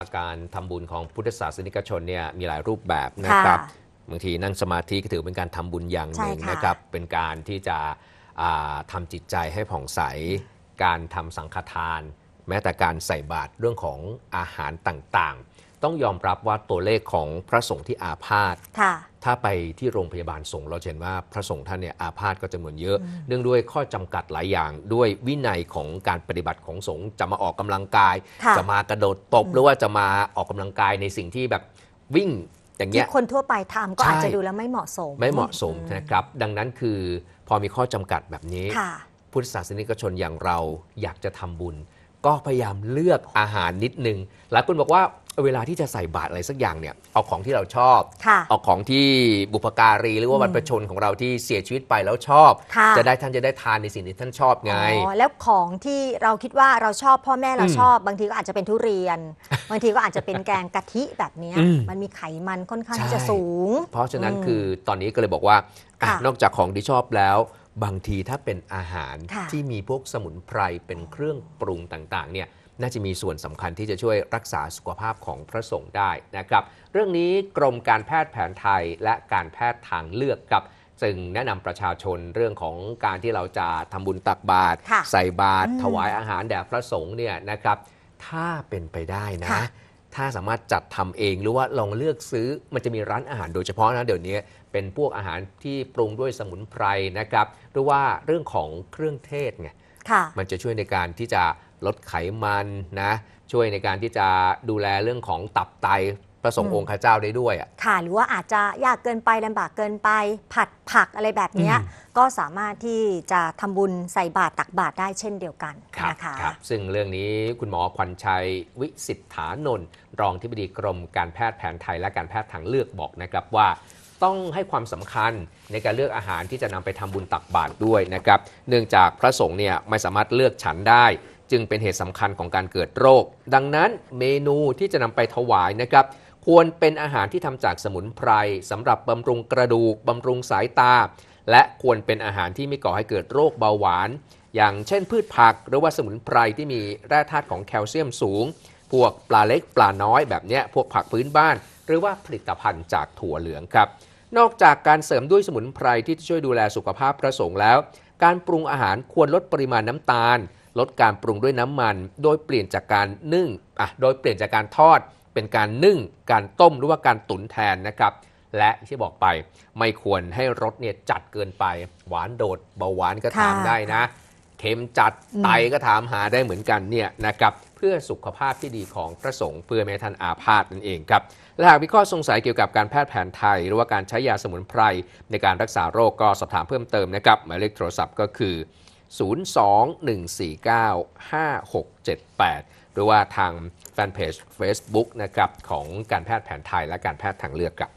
การทำบุญของพุทธศาสนิกชนเนี่ยมีหลายรูปแบบนะครับบางทีนั่งสมาธิก็ถือเป็นการทำบุญอย่างหนึ่งนะครับเป็นการที่จะทำจิตใจให้ผ่องใส การทำสังฆทาน แม้แต่การใส่บาตรเรื่องของอาหารต่าง ๆต้องยอมรับว่าตัวเลขของพระสงฆ์ที่อาพาธถ้าไปที่โรงพยาบาลสงฆ์เราเห็นว่าพระสงฆ์ท่านเนี่ยอาพาธก็จำนวนเยอะ เนื่องด้วยข้อจำกัดหลายอย่างด้วยวินัยของการปฏิบัติของสงฆ์จะมาออกกำลังกาย จะมากระโดดตบหรือว่าจะมาออกกำลังกายในสิ่งที่แบบวิ่งอย่างเงี้ย คนทั่วไปทำก็อาจจะดูแล้วไม่เหมาะสม ไม่เหมาะสมนะครับ ดังนั้นคือพอมีข้อจำกัดแบบนี้ พุทธศาสนิกชนอย่างเราอยากจะทำบุญ ก็พยายามเลือกอาหารนิดนึงหลายคนบอกว่าเวลาที่จะใส่บาตรอะไรสักอย่างเนี่ยเอาของที่เราชอบเอาของที่บุพการีหรือว่าบรรพชนของเราที่เสียชีวิตไปแล้วชอบะจะได้ท่านจะได้ทานในสิ่งที่ท่านชอบไงแล้วของที่เราคิดว่าเราชอบ พ่อแม่เราชอบ บางทีก็อาจจะเป็นทุเรียน บางทีก็อาจจะเป็นแกงกะทิแบบนี้ มันมีไขมันค่อนข้างที่จะสูง เพราะฉะนั้นคือตอนนี้ก็เลยบอกว่าอนอกจากของที่ชอบแล้ว บางทีถ้าเป็นอาหารที่มีพวกสมุนไพรเป็นเครื่องปรุงต่าง ๆ เนี่ยน่าจะมีส่วนสำคัญที่จะช่วยรักษาสุขภาพของพระสงฆ์ได้ นะครับเรื่องนี้กรมการแพทย์แผนไทยและการแพทย์ทางเลือกกับจึงแนะนำประชาชนเรื่องของการที่เราจะทำบุญตักบาตรใส่บาตรถวายอาหารแด่พระสงฆ์เนี่ยนะครับถ้าเป็นไปได้นะ ถ้าสามารถจัดทำเองหรือว่าลองเลือกซื้อมันจะมีร้านอาหารโดยเฉพาะนะเดี๋ยวนี้เป็นพวกอาหารที่ปรุงด้วยสมุนไพรนะครับหรือว่าเรื่องของเครื่องเทศไงมันจะช่วยในการที่จะลดไขมันนะ ช่วยในการที่จะดูแลเรื่องของตับไตพระสงฆ์องค์ข้าเจ้าได้ด้วยอ่ะค่ะหรือว่าอาจจะยากเกินไปลำบากเกินไป ผัดผักอะไรแบบนี้ ก็สามารถที่จะทำบุญใส่บาตรตักบาตรได้เช่นเดียวกันนะคะครับซึ่งเรื่องนี้คุณหมอขวัญชัยวิสิทธานนท์รองที่บดีกรมการแพทย์แผนไทยและการแพทย์ทางเลือกบอกนะครับว่า ต้องให้ความสำคัญในการเลือกอาหารที่จะนำไปทำบุญตักบาตรด้วยนะครับ เนื่องจากพระสงฆ์เนี่ยไม่สามารถเลือกฉันได้จึงเป็นเหตุสำคัญของการเกิดโรค ดังนั้นเมนูที่จะนำไปถวายนะครับ ควรเป็นอาหารที่ทำจากสมุนไพรสำหรับบำรุงกระดูกบำรุงสายตา และควรเป็นอาหารที่ไม่ก่อให้เกิดโรคเบาหวาน อย่างเช่นพืชผักหรือว่าสมุนไพรที่มีแร่ธาตุของแคลเซียมสูง พวกปลาเล็กปลาน้อยแบบนี้พวกผักพื้นบ้าน หรือว่าผลิตภัณฑ์จากถั่วเหลืองครับ นอกจากการเสริมด้วยสมุนไพรที่จะช่วยดูแลสุขภาพพระสงฆ์แล้ว การปรุงอาหารควรลดปริมาณน้ำตาลลดการปรุงด้วยน้ำมันโดยเปลี่ยนจากการนึ่งอ่ะโดยเปลี่ยนจากการทอดเป็นการนึ่งการต้มหรือว่าการตุ๋นแทนนะครับ และที่บอกไปไม่ควรให้รสเนี่ยจัดเกินไป หวานโดดเบาหวานก็ถามได้นะเค็มจัดไตก็ถามหาได้เหมือนกันเนี่ยนะครับเพื่อสุขภาพที่ดีของพระสงฆ์เพื่อไม่ให้ท่านอาพาธนั่นเองครับและหากมีข้อสงสัยเกี่ยวกับการแพทย์แผนไทย หรือว่าการใช้ยาสมุนไพรในการรักษาโรคก็สอบถามเพิ่มเติมนะครับหมายเลขโทรศัพท์ก็คือ0 02-149-5678หรือว่าทางแฟนเพจ Facebook นะครับของการแพทย์แผนไทยและการแพทย์ทางเลือกครับ